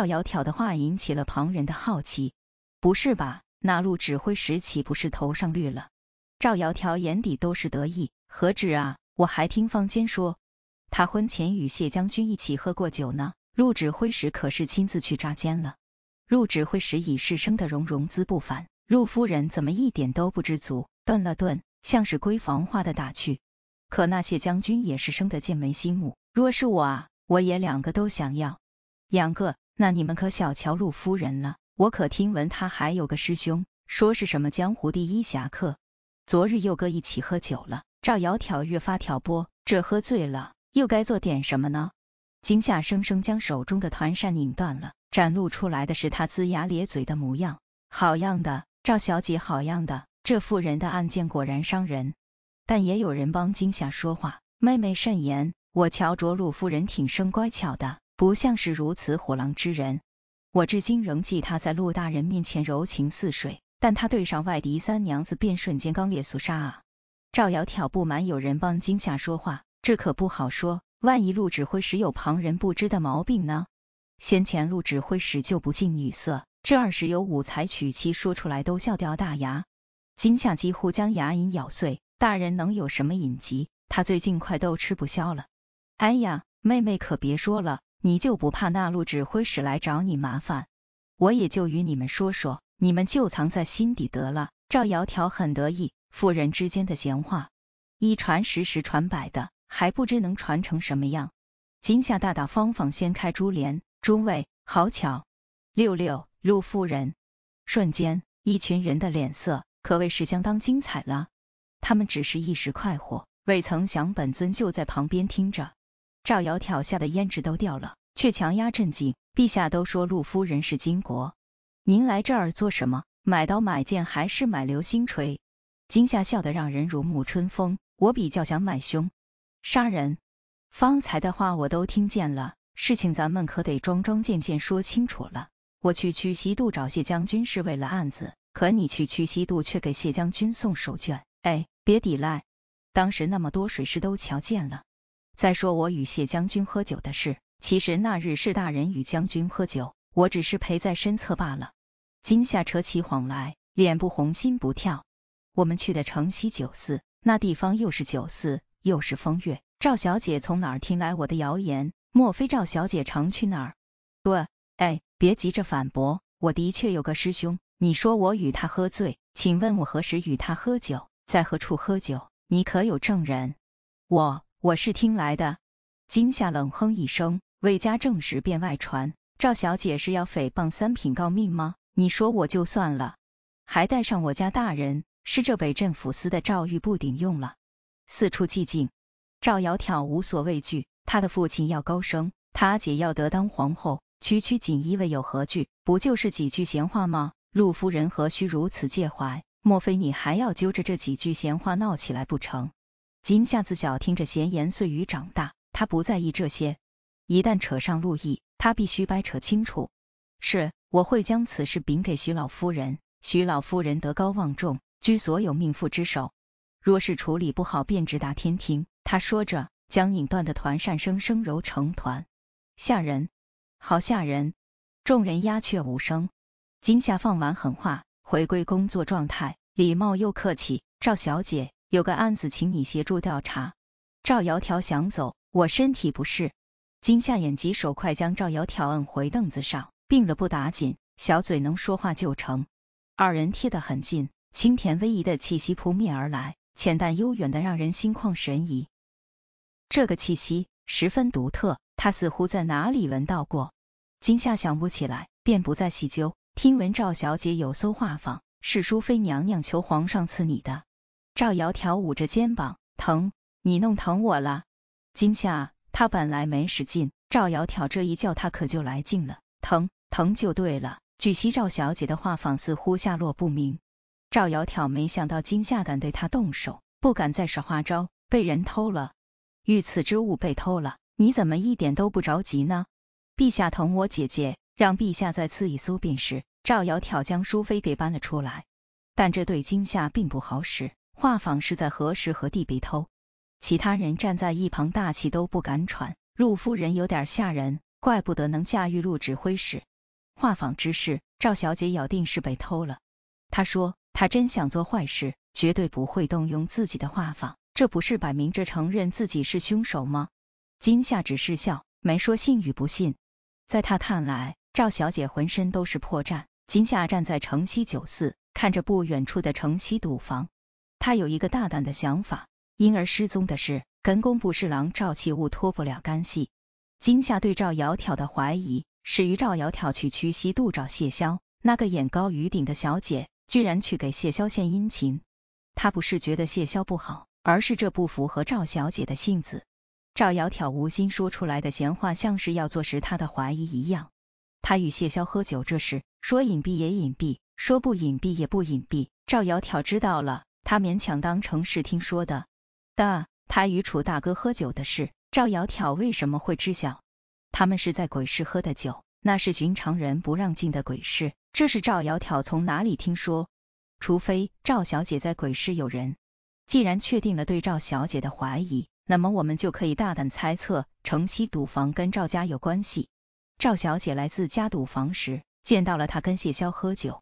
赵窈窕的话引起了旁人的好奇，不是吧？那陆指挥使岂不是头上绿了？赵窈窕眼底都是得意，何止啊！我还听坊间说，他婚前与谢将军一起喝过酒呢。陆指挥使可是亲自去抓奸了。陆指挥使已是生得容容姿不凡，陆夫人怎么一点都不知足？顿了顿，像是闺房话的打趣。可那谢将军也是生得剑眉心目。若是我啊，我也两个都想要，两个。那你们可小瞧陆夫人了，我可听闻她还有个师兄，说是什么江湖第一侠客，昨日又搁一起喝酒了。赵窈窕越发挑拨，这喝醉了又该做点什么呢？金夏生生将手中的团扇拧断了，展露出来的是他龇牙咧嘴的模样。好样的，赵小姐，好样的！这妇人的案件果然伤人，但也有人帮金夏说话。妹妹慎言，我瞧着陆夫人挺生乖巧的。不像是如此火狼之人，我至今仍记他在陆大人面前柔情似水，但他对上外敌三娘子便瞬间刚烈肃杀啊！赵窈窕不满有人帮金夏说话，这可不好说。万一陆指挥使有旁人不知的毛病呢？先前陆指挥使就不近女色，这二十有五才娶妻，说出来都笑掉大牙。金夏几乎将牙龈咬碎，大人能有什么隐疾？他最近快都吃不消了。哎呀，妹妹可别说了。你就不怕那路指挥使来找你麻烦？我也就与你们说说，你们就藏在心底得了。赵窈窕很得意，妇人之间的闲话，一传十，十传百的，还不知能传成什么样。今夏大大方方掀开珠帘，诸位，好巧！六六，陆夫人。瞬间，一群人的脸色可谓是相当精彩了。他们只是一时快活，未曾想本尊就在旁边听着。赵瑶挑下的胭脂都掉了，却强压镇静。陛下都说陆夫人是巾帼，您来这儿做什么？买刀买剑还是买流星锤？金夏笑得让人如沐春风。我比较想买凶杀人。方才的话我都听见了，事情咱们可得桩桩件件说清楚了。我去屈溪渡找谢将军是为了案子，可你去屈溪渡却给谢将军送手绢。哎，别抵赖，当时那么多水师都瞧见了。再说我与谢将军喝酒的事，其实那日是大人与将军喝酒，我只是陪在身侧罢了。今夏扯起谎来，脸不红心不跳。我们去的城西酒肆，那地方又是酒肆又是风月。赵小姐从哪儿听来我的谣言？莫非赵小姐常去那儿？不，哎，别急着反驳，我的确有个师兄。你说我与他喝醉，请问我何时与他喝酒，在何处喝酒？你可有证人？我。我是听来的，金夏冷哼一声，未加证实便外传赵小姐是要诽谤三品诰命吗？你说我就算了，还带上我家大人，是这北镇抚司的赵玉不顶用了？四处寂静，赵瑶窕无所畏惧。他的父亲要高升，他姐要得当皇后，区区锦衣卫有何惧？不就是几句闲话吗？陆夫人何须如此介怀？莫非你还要揪着这几句闲话闹起来不成？今夏自小听着闲言碎语长大，他不在意这些。一旦扯上陆毅，他必须掰扯清楚。是我会将此事禀给徐老夫人。徐老夫人德高望重，居所有命妇之首。若是处理不好，便直达天庭。他说着，将拧断的团扇生生揉成团。吓人，好吓人。众人鸦雀无声。今夏放完狠话，回归工作状态，礼貌又客气。赵小姐。有个案子，请你协助调查。赵窈窕想走，我身体不适。金夏眼疾手快，将赵窈窕摁回凳子上。病了不打紧，小嘴能说话就成。二人贴得很近，清甜微仪的气息扑面而来，浅淡悠远的让人心旷神怡。这个气息十分独特，他似乎在哪里闻到过。金夏想不起来，便不再细究。听闻赵小姐有艘画舫，是淑妃娘娘求皇上赐你的。赵窈窕捂着肩膀，疼，你弄疼我了。今夏，她本来没使劲，赵窈窕这一叫，她可就来劲了，疼，疼就对了。据悉，赵小姐的话仿似乎下落不明。赵窈窕没想到今夏敢对她动手，不敢再耍花招，被人偷了。御赐之物被偷了，你怎么一点都不着急呢？陛下疼我姐姐，让陛下再赐一苏便是。赵窈窕将淑妃给搬了出来，但这对今夏并不好使。画舫是在何时何地被偷？其他人站在一旁，大气都不敢喘。陆夫人有点吓人，怪不得能驾驭陆指挥使。画舫之事，赵小姐咬定是被偷了。她说：“她真想做坏事，绝对不会动用自己的画舫。这不是摆明着承认自己是凶手吗？”金夏只是笑，没说信与不信。在他看来，赵小姐浑身都是破绽。金夏站在城西酒肆，看着不远处的城西赌房。他有一个大胆的想法，因而失踪的事跟工部侍郎赵器物脱不了干系。今夏对赵窈窕的怀疑，始于赵窈窕去屈膝渡找谢霄。那个眼高于顶的小姐，居然去给谢霄献殷勤。他不是觉得谢霄不好，而是这不符合赵小姐的性子。赵窈窕无心说出来的闲话，像是要坐实他的怀疑一样。他与谢霄喝酒这事，说隐蔽也隐蔽，说不隐蔽也不隐蔽。赵窈窕知道了。他勉强当成是听说的，的他与楚大哥喝酒的事，赵窈窕为什么会知晓？他们是在鬼市喝的酒，那是寻常人不让进的鬼市。这是赵窈窕从哪里听说？除非赵小姐在鬼市有人。既然确定了对赵小姐的怀疑，那么我们就可以大胆猜测，城西赌房跟赵家有关系。赵小姐来自家赌房时，见到了他跟谢霄喝酒。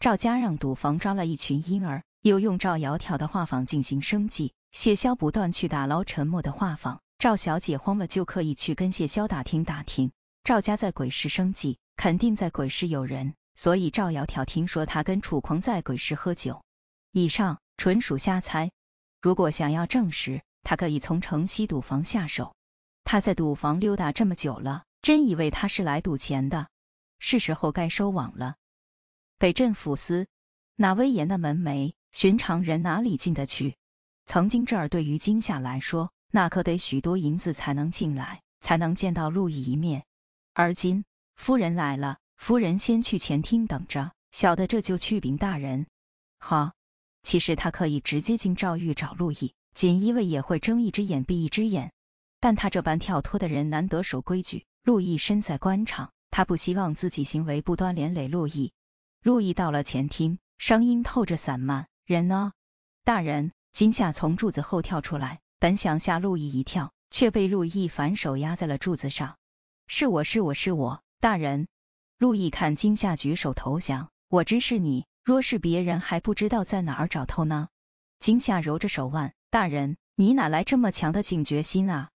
赵家让赌房抓了一群婴儿。又用赵窈窕的画舫进行生计，谢霄不断去打捞沉默的画舫。赵小姐慌了，就可以去跟谢霄打听打听。赵家在鬼市生计，肯定在鬼市有人，所以赵窈窕听说他跟楚狂在鬼市喝酒。以上纯属瞎猜，如果想要证实，他可以从城西赌房下手。他在赌房溜达这么久了，真以为他是来赌钱的？是时候该收网了。北镇抚司那威严的门楣。寻常人哪里进得去？曾经这儿对于今夏来说，那可得许多银子才能进来，才能见到陆毅一面。而今夫人来了，夫人先去前厅等着，小的这就去禀大人。好。其实他可以直接进诏狱找陆毅，锦衣卫也会睁一只眼闭一只眼。但他这般跳脱的人难得守规矩。陆毅身在官场，他不希望自己行为不端连累陆毅。陆毅到了前厅，声音透着散漫。人呢？大人，金夏从柱子后跳出来，本想吓陆毅一跳，却被陆毅反手压在了柱子上。是我是我是我，大人。陆毅看金夏举手投降，我知是你。若是别人，还不知道在哪儿找偷呢。金夏揉着手腕，大人，你哪来这么强的警觉心啊？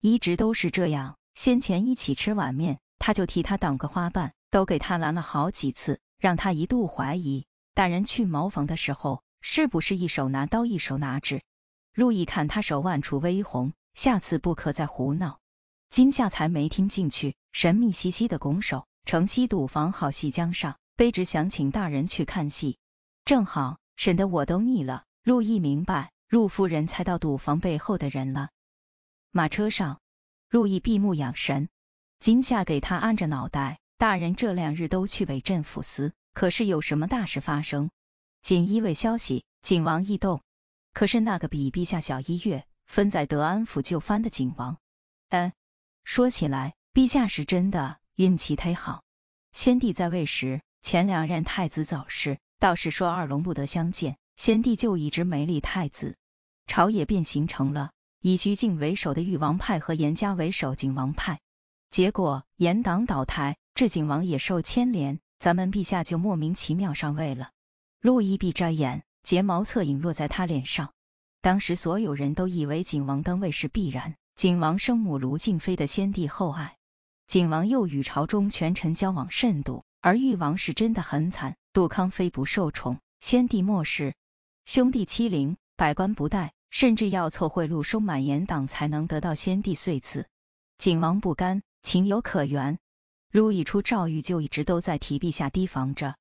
一直都是这样。先前一起吃碗面，他就替他挡个花瓣，都给他拦了好几次，让他一度怀疑。大人去茅房的时候。是不是一手拿刀，一手拿纸？陆毅看他手腕处微红，下次不可再胡闹。金夏才没听进去，神秘兮兮的拱手：“城西赌房好戏将上，卑职想请大人去看戏，正好，省得我都腻了。”陆毅明白，陆夫人猜到赌房背后的人了。马车上，陆毅闭目养神，金夏给他按着脑袋。大人这两日都去北镇抚司，可是有什么大事发生？锦衣卫消息，景王异动。可是那个比陛下小一月，分在德安府就藩的景王，嗯，说起来，陛下是真的运气忒好。先帝在位时，前两任太子早逝，倒是说二龙不得相见，先帝就一直没立太子，朝野便形成了以徐敬为首的豫王派和严家为首景王派。结果严党倒台，这景王也受牵连，咱们陛下就莫名其妙上位了。陆绎闭着眼，睫毛侧影落在他脸上。当时所有人都以为景王登位是必然，景王生母卢静妃的先帝厚爱，景王又与朝中权臣交往甚笃。而誉王是真的很惨，杜康妃不受宠，先帝漠视，兄弟欺凌，百官不待，甚至要凑贿赂收满严党才能得到先帝岁赐。景王不甘，情有可原。陆一出诏狱就一直都在提陛下提防着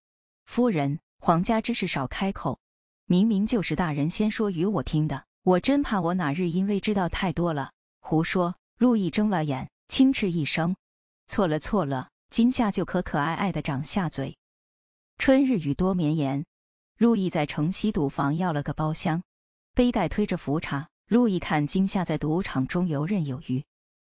夫人。皇家之事少开口，明明就是大人先说与我听的。我真怕我哪日因为知道太多了，胡说。陆毅睁了眼，轻斥一声：“错了，错了。”今夏就可可爱爱的长下嘴。春日雨多绵延，陆毅在城西赌坊要了个包厢，杯盖推着浮茶。陆毅看金夏在赌场中游刃有余，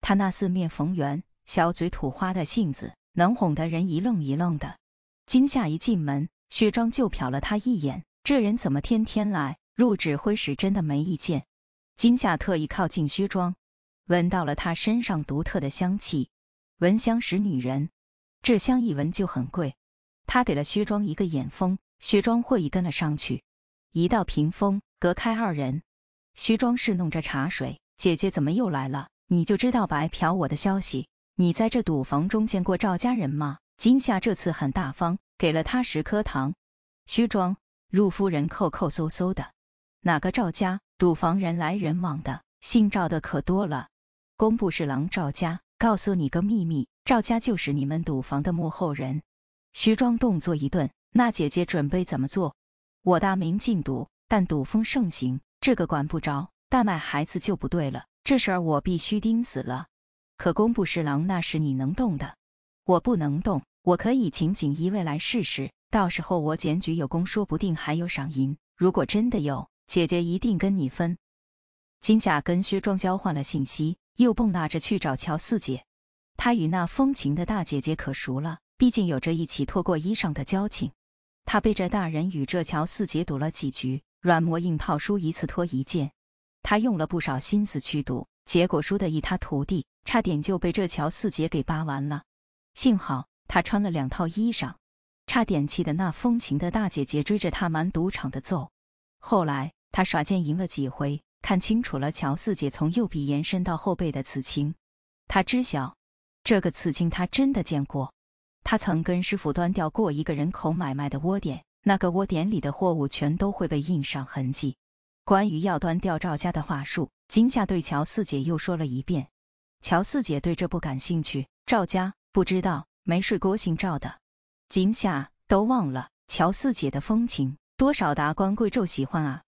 他那四面逢源、小嘴吐花的性子，能哄得人一愣一愣的。金夏一进门。薛庄就瞟了他一眼，这人怎么天天来？入指挥使真的没意见。金夏特意靠近薛庄，闻到了他身上独特的香气。闻香识女人，这香一闻就很贵。他给了薛庄一个眼风，薛庄会意跟了上去。一道屏风隔开二人，薛庄侍弄着茶水。姐姐怎么又来了？你就知道白嫖我的消息。你在这赌房中见过赵家人吗？金夏这次很大方。给了他十颗糖，徐庄，陆夫人扣扣搜搜的，哪个赵家赌房人来人往的，姓赵的可多了。工部侍郎赵家，告诉你个秘密，赵家就是你们赌房的幕后人。徐庄动作一顿，那姐姐准备怎么做？我大明禁赌，但赌风盛行，这个管不着。但卖孩子就不对了，这事儿我必须盯死了。可工部侍郎那是你能动的，我不能动。我可以请锦衣卫来试试，到时候我检举有功，说不定还有赏银。如果真的有，姐姐一定跟你分。金夏跟薛庄交换了信息，又蹦跶着去找乔四姐。他与那风情的大姐姐可熟了，毕竟有着一起脱过衣裳的交情。他背着大人与这乔四姐赌了几局，软磨硬泡输一次脱一件。他用了不少心思去赌，结果输的一塌涂地，差点就被这乔四姐给扒完了。幸好。他穿了两套衣裳，差点气得那风情的大姐姐追着他满赌场的揍。后来他耍剑赢了几回，看清楚了乔四姐从右臂延伸到后背的刺青。他知晓这个刺青，他真的见过。他曾跟师傅端掉过一个人口买卖的窝点，那个窝点里的货物全都会被印上痕迹。关于要端掉赵家的话术，金夏对乔四姐又说了一遍。乔四姐对这不感兴趣，赵家不知道。没睡过姓赵的，今夏都忘了乔四姐的风情，多少达官贵胄喜欢啊！